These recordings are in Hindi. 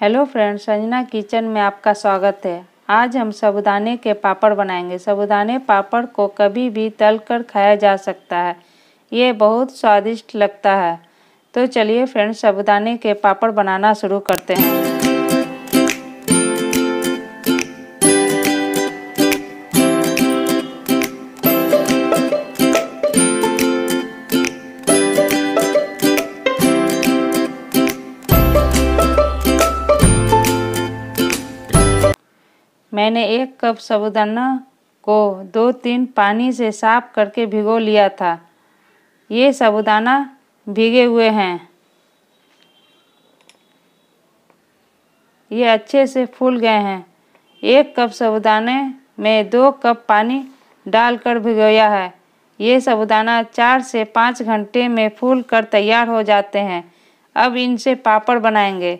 हेलो फ्रेंड्स संजना किचन में आपका स्वागत है आज हम साबुदाने के पापड़ बनाएंगे साबुदाने पापड़ को कभी भी तल कर खाया जा सकता है ये बहुत स्वादिष्ट लगता है तो चलिए फ्रेंड्स साबुदाने के पापड़ बनाना शुरू करते हैं मैंने एक कप साबुदाना को दो तीन पानी से साफ करके भिगो लिया था ये साबुदाना भीगे हुए हैं ये अच्छे से फूल गए हैं एक कप साबुदाने में दो कप पानी डालकर भिगोया है ये साबुदाना चार से पाँच घंटे में फूल कर तैयार हो जाते हैं अब इनसे पापड़ बनाएंगे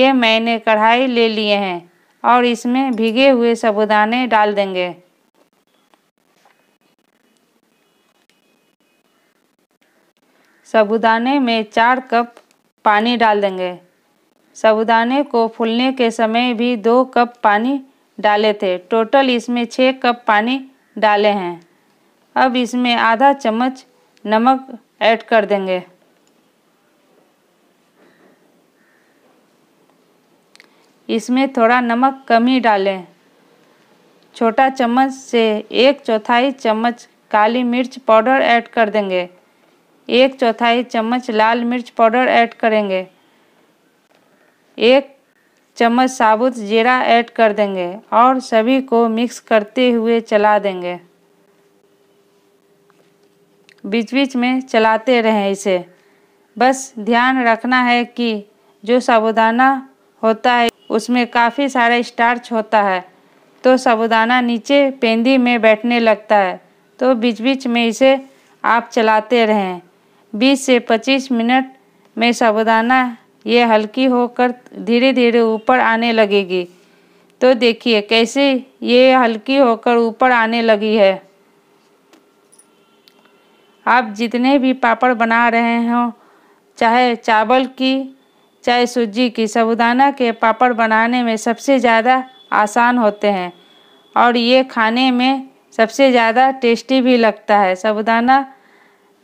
ये मैंने कढ़ाई ले लिए हैं और इसमें भीगे हुए साबुदाने डाल देंगे साबुदाने में चार कप पानी डाल देंगे साबुदाने को फूलने के समय भी दो कप पानी डाले थे टोटल इसमें छः कप पानी डाले हैं अब इसमें आधा चम्मच नमक ऐड कर देंगे इसमें थोड़ा नमक कम ही डालें छोटा चम्मच से एक चौथाई चम्मच काली मिर्च पाउडर ऐड कर देंगे एक चौथाई चम्मच लाल मिर्च पाउडर ऐड करेंगे एक चम्मच साबुत जीरा ऐड कर देंगे और सभी को मिक्स करते हुए चला देंगे बीच बीच में चलाते रहें इसे बस ध्यान रखना है कि जो साबुदाना होता है उसमें काफ़ी सारा स्टार्च होता है तो साबुदाना नीचे पेंदी में बैठने लगता है तो बीच बीच में इसे आप चलाते रहें 20 से 25 मिनट में साबुदाना ये हल्की होकर धीरे धीरे ऊपर आने लगेगी तो देखिए कैसे ये हल्की होकर ऊपर आने लगी है आप जितने भी पापड़ बना रहे हों चाहे चावल की चाहे सूजी की साबुदाना के पापड़ बनाने में सबसे ज़्यादा आसान होते हैं और ये खाने में सबसे ज़्यादा टेस्टी भी लगता है साबुदाना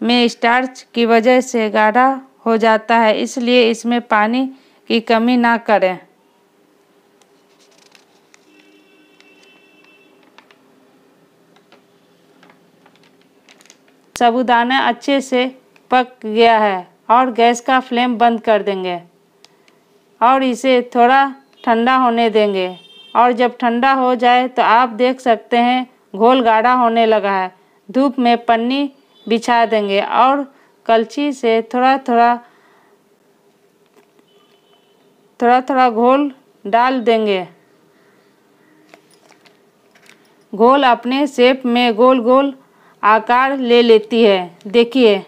में स्टार्च की वजह से गाढ़ा हो जाता है इसलिए इसमें पानी की कमी ना करें साबुदाना अच्छे से पक गया है और गैस का फ्लेम बंद कर देंगे और इसे थोड़ा ठंडा होने देंगे और जब ठंडा हो जाए तो आप देख सकते हैं घोल गाढ़ा होने लगा है धूप में पन्नी बिछा देंगे और कलची से थोड़ा थोड़ा थोड़ा थोड़ा घोल डाल देंगे घोल अपने शेप में गोल गोल आकार ले लेती है देखिए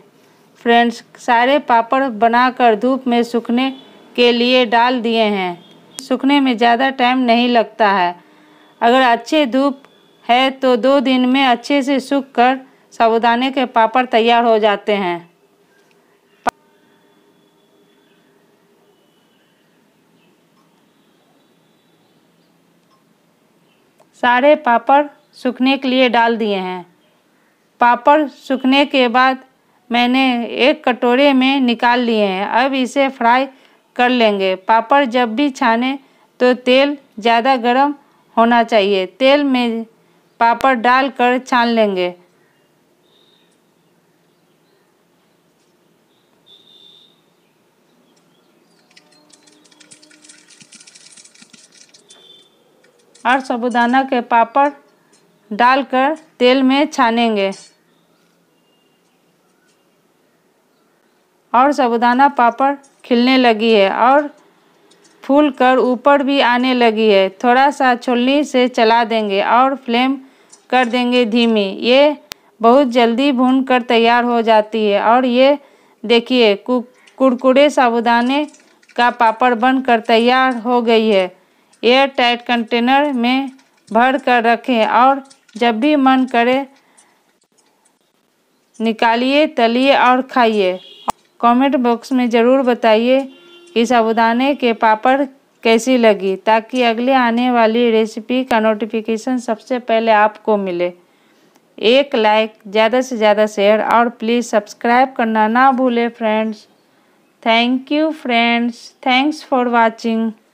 फ्रेंड्स सारे पापड़ बनाकर धूप में सूखने के लिए डाल दिए हैं सूखने में ज़्यादा टाइम नहीं लगता है अगर अच्छे धूप है तो दो दिन में अच्छे से सूख कर साबुदाने के पापड़ तैयार हो जाते हैं सारे पापड़ सूखने के लिए डाल दिए हैं पापड़ सूखने के बाद मैंने एक कटोरे में निकाल लिए हैं अब इसे फ्राई कर लेंगे पापड़ जब भी छाने तो तेल ज़्यादा गर्म होना चाहिए तेल में पापड़ डाल कर छान लेंगे और साबुदाना के पापड़ डालकर तेल में छानेंगे और साबुदाना पापड़ खिलने लगी है और फूल कर ऊपर भी आने लगी है थोड़ा सा छोलनी से चला देंगे और फ्लेम कर देंगे धीमी ये बहुत जल्दी भून कर तैयार हो जाती है और ये देखिए कुड़कुड़े साबुदाने का पापड़ बन कर तैयार हो गई है एयर टाइट कंटेनर में भर कर रखें और जब भी मन करे निकालिए तलिए और खाइए कमेंट बॉक्स में ज़रूर बताइए कि साबुदाने के पापड़ कैसी लगी ताकि अगले आने वाली रेसिपी का नोटिफिकेशन सबसे पहले आपको मिले एक लाइक ज़्यादा से ज़्यादा शेयर और प्लीज़ सब्सक्राइब करना ना भूले friends thank you friends thanks for watching